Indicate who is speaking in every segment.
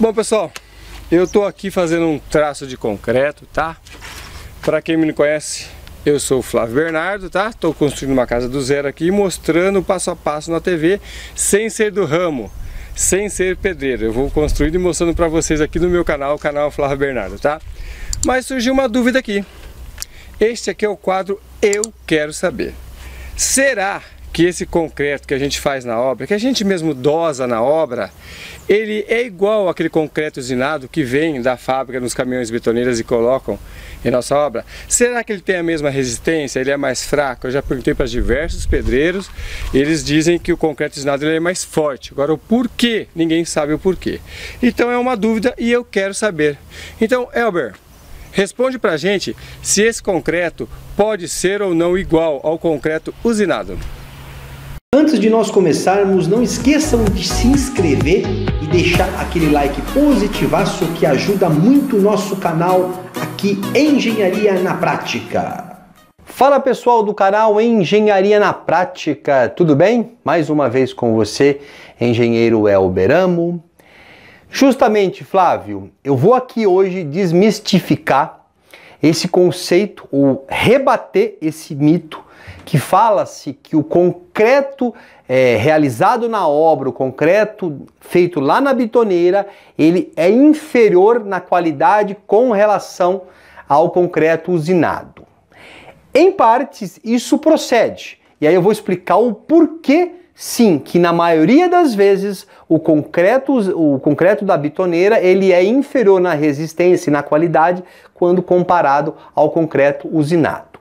Speaker 1: Bom pessoal, eu estou aqui fazendo um traço de concreto, tá? Para quem me conhece, eu sou o Flávio Bernardo, tá? Estou construindo uma casa do zero aqui, mostrando passo a passo na TV, sem ser do ramo, sem ser pedreiro. Eu vou construindo e mostrando para vocês aqui no meu canal, o canal Flávio Bernardo, tá? Mas surgiu uma dúvida aqui. Este aqui é o quadro Eu Quero Saber. Será que que esse concreto que a gente faz na obra, que a gente mesmo dosa na obra, ele é igual aquele concreto usinado que vem da fábrica nos caminhões betoneiras e colocam em nossa obra? Será que ele tem a mesma resistência? Ele é mais fraco? Eu já perguntei para diversos pedreiros, eles dizem que o concreto usinado é mais forte. Agora, o porquê? Ninguém sabe o porquê. Então é uma dúvida e eu quero saber. Então, Elber, responde para gente se esse concreto pode ser ou não igual ao concreto usinado.
Speaker 2: Antes de nós começarmos, não esqueçam de se inscrever e deixar aquele like positivaço que ajuda muito o nosso canal aqui Engenharia na Prática. Fala pessoal do canal Engenharia na Prática, tudo bem? Mais uma vez com você, engenheiro Elberamo. Justamente, Flávio, eu vou aqui hoje desmistificar esse conceito ou rebater esse mito que fala-se que o concreto é, realizado na obra, o concreto feito lá na bitoneira, ele é inferior na qualidade com relação ao concreto usinado. Em partes, isso procede. E aí eu vou explicar o porquê Sim, que na maioria das vezes o concreto, o concreto da bitoneira ele é inferior na resistência e na qualidade quando comparado ao concreto usinado.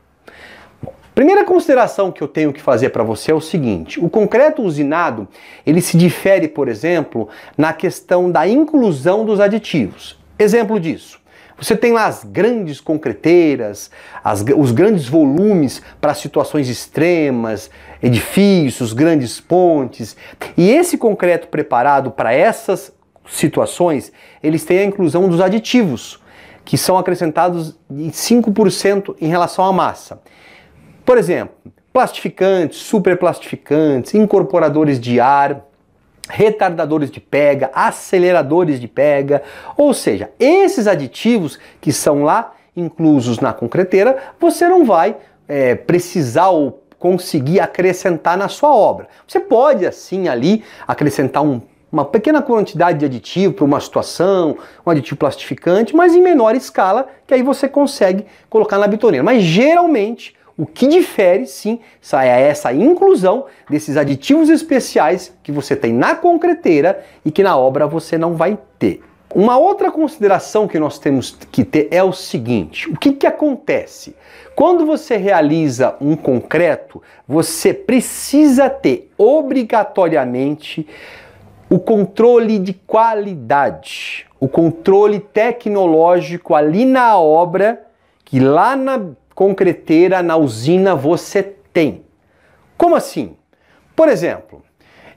Speaker 2: Bom, primeira consideração que eu tenho que fazer para você é o seguinte: o concreto usinado ele se difere, por exemplo, na questão da inclusão dos aditivos. Exemplo disso: você tem lá as grandes concreteiras, as, os grandes volumes para situações extremas, edifícios, grandes pontes. E esse concreto preparado para essas situações, eles têm a inclusão dos aditivos, que são acrescentados em 5% em relação à massa. Por exemplo, plastificantes, superplastificantes, incorporadores de ar, retardadores de pega, aceleradores de pega, ou seja, esses aditivos que são lá inclusos na concreteira, você não vai é, precisar ou conseguir acrescentar na sua obra. Você pode assim ali acrescentar um, uma pequena quantidade de aditivo para uma situação, um aditivo plastificante, mas em menor escala, que aí você consegue colocar na bitoneira. Mas geralmente o que difere, sim, é essa inclusão desses aditivos especiais que você tem na concreteira e que na obra você não vai ter. Uma outra consideração que nós temos que ter é o seguinte: o que, que acontece? Quando você realiza um concreto, você precisa ter obrigatoriamente o controle de qualidade, o controle tecnológico ali na obra, que lá na concreteira na usina você tem. Como assim? Por exemplo,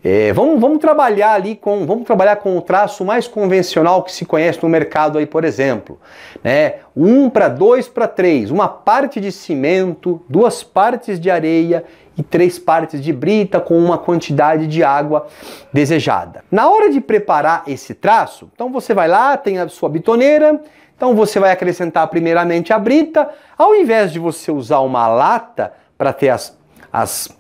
Speaker 2: é, vamos, vamos trabalhar ali com vamos trabalhar com o traço mais convencional que se conhece no mercado aí, por exemplo, né? um para dois para três uma parte de cimento, duas partes de areia e três partes de brita com uma quantidade de água desejada. Na hora de preparar esse traço, então você vai lá, tem a sua bitoneira, então você vai acrescentar primeiramente a brita, ao invés de você usar uma lata para ter as, as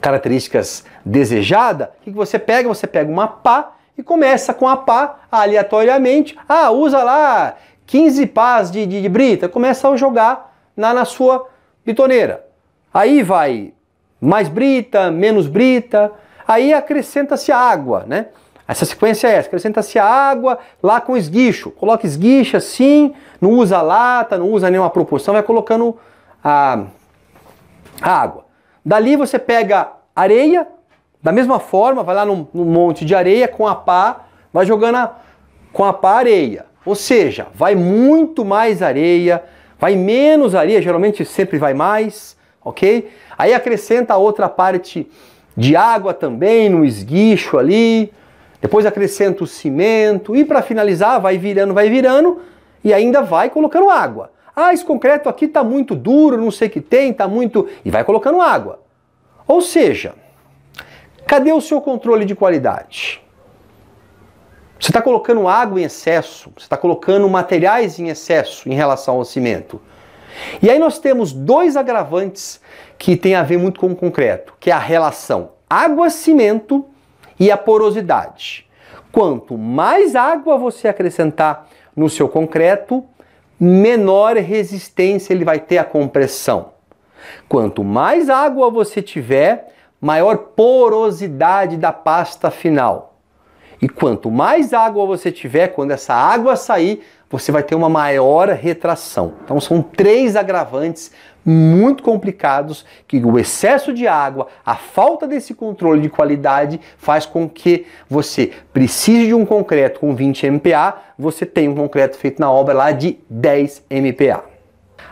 Speaker 2: características desejadas, o que você pega? Você pega uma pá e começa com a pá aleatoriamente. Ah, usa lá 15 pás de, de, de brita, começa a jogar na, na sua bitoneira. Aí vai mais brita, menos brita, aí acrescenta-se água, né? Essa sequência é essa. Acrescenta-se a água lá com esguicho. Coloca esguicho assim, não usa lata, não usa nenhuma proporção, vai colocando a, a água. Dali você pega areia, da mesma forma, vai lá num, num monte de areia com a pá, vai jogando a, com a pá areia. Ou seja, vai muito mais areia, vai menos areia, geralmente sempre vai mais, ok? Aí acrescenta outra parte de água também, no esguicho ali, depois acrescenta o cimento e para finalizar vai virando, vai virando e ainda vai colocando água. Ah, esse concreto aqui está muito duro, não sei o que tem, está muito. E vai colocando água. Ou seja, cadê o seu controle de qualidade? Você está colocando água em excesso, você está colocando materiais em excesso em relação ao cimento. E aí nós temos dois agravantes que tem a ver muito com o concreto, que é a relação água-cimento e a porosidade. Quanto mais água você acrescentar no seu concreto, menor resistência ele vai ter à compressão. Quanto mais água você tiver, maior porosidade da pasta final. E quanto mais água você tiver, quando essa água sair, você vai ter uma maior retração. Então são três agravantes muito complicados que o excesso de água, a falta desse controle de qualidade faz com que você precise de um concreto com 20 MPa, você tem um concreto feito na obra lá de 10 MPa.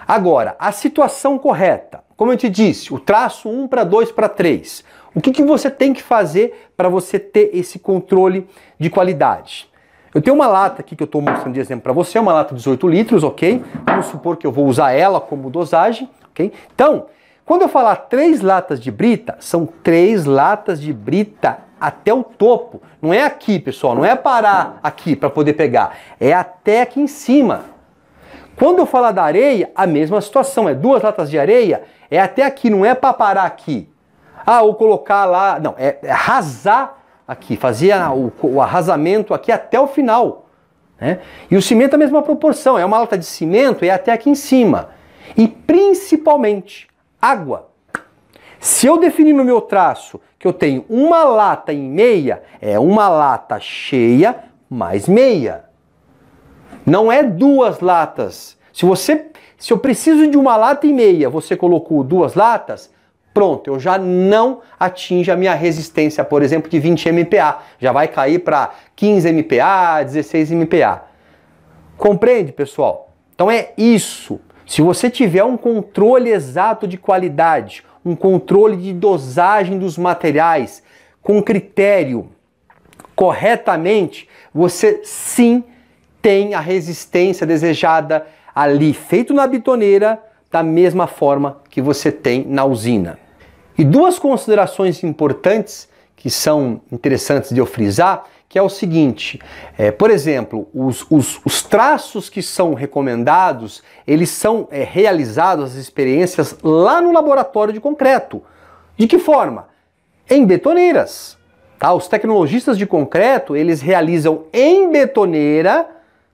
Speaker 2: Agora, a situação correta. Como eu te disse, o traço 1 para 2 para 3. O que, que você tem que fazer para você ter esse controle de qualidade? Eu tenho uma lata aqui que eu estou mostrando de exemplo para você, é uma lata de 18 litros, ok? Vamos supor que eu vou usar ela como dosagem, ok? Então, quando eu falar três latas de brita, são três latas de brita até o topo. Não é aqui, pessoal, não é parar aqui para poder pegar, é até aqui em cima. Quando eu falar da areia, a mesma situação, é duas latas de areia, é até aqui, não é para parar aqui. Ah, ou colocar lá. Não, é, é arrasar aqui, fazer o, o, arrasamento aqui até o final. Né? E o cimento é a mesma proporção, é uma lata de cimento, é até aqui em cima. E principalmente, água. Se eu definir no meu traço que eu tenho uma lata e meia, é uma lata cheia mais meia. Não é duas latas. Se você, se eu preciso de uma lata e meia, você colocou duas latas, pronto, eu já não atinjo a minha resistência, por exemplo, de 20 MPa, já vai cair para 15 MPa, 16 MPa. Compreende, pessoal? Então é isso. Se você tiver um controle exato de qualidade, um controle de dosagem dos materiais, com critério, corretamente, você sim tem a resistência desejada ali, feito na bitoneira, da mesma forma que você tem na usina. E duas considerações importantes que são interessantes de eu frisar, que é o seguinte, é, por exemplo, os, os, os, traços que são recomendados, eles são é, realizados, as experiências, lá no laboratório de concreto. De que forma? Em betoneiras. Tá? Os tecnologistas de concreto, eles realizam em betoneira,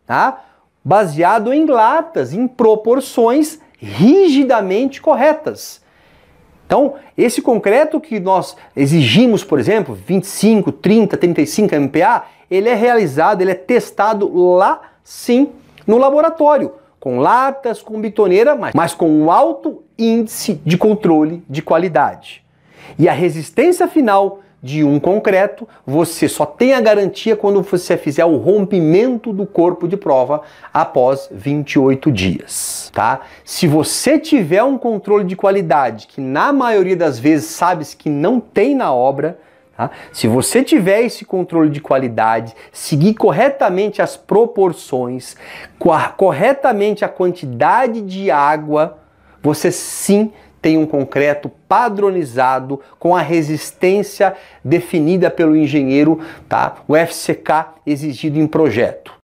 Speaker 2: tá? baseado em latas, em proporções rigidamente corretas. Então, esse concreto que nós exigimos, por exemplo, 25, 30, 35 MPa, ele é realizado, ele é testado lá sim no laboratório, com latas, com bitoneira, mas, mas com um alto índice de controle de qualidade. E a resistência final de um concreto, você só tem a garantia quando você fizer o rompimento do corpo de prova após 28 dias, tá? Se você tiver um controle de qualidade, que na maioria das vezes sabes que não tem na obra, tá? Se você tiver esse controle de qualidade, seguir corretamente as proporções, corretamente a quantidade de água, você sim tem um concreto padronizado com a resistência definida pelo engenheiro, tá? O FCK exigido em projeto.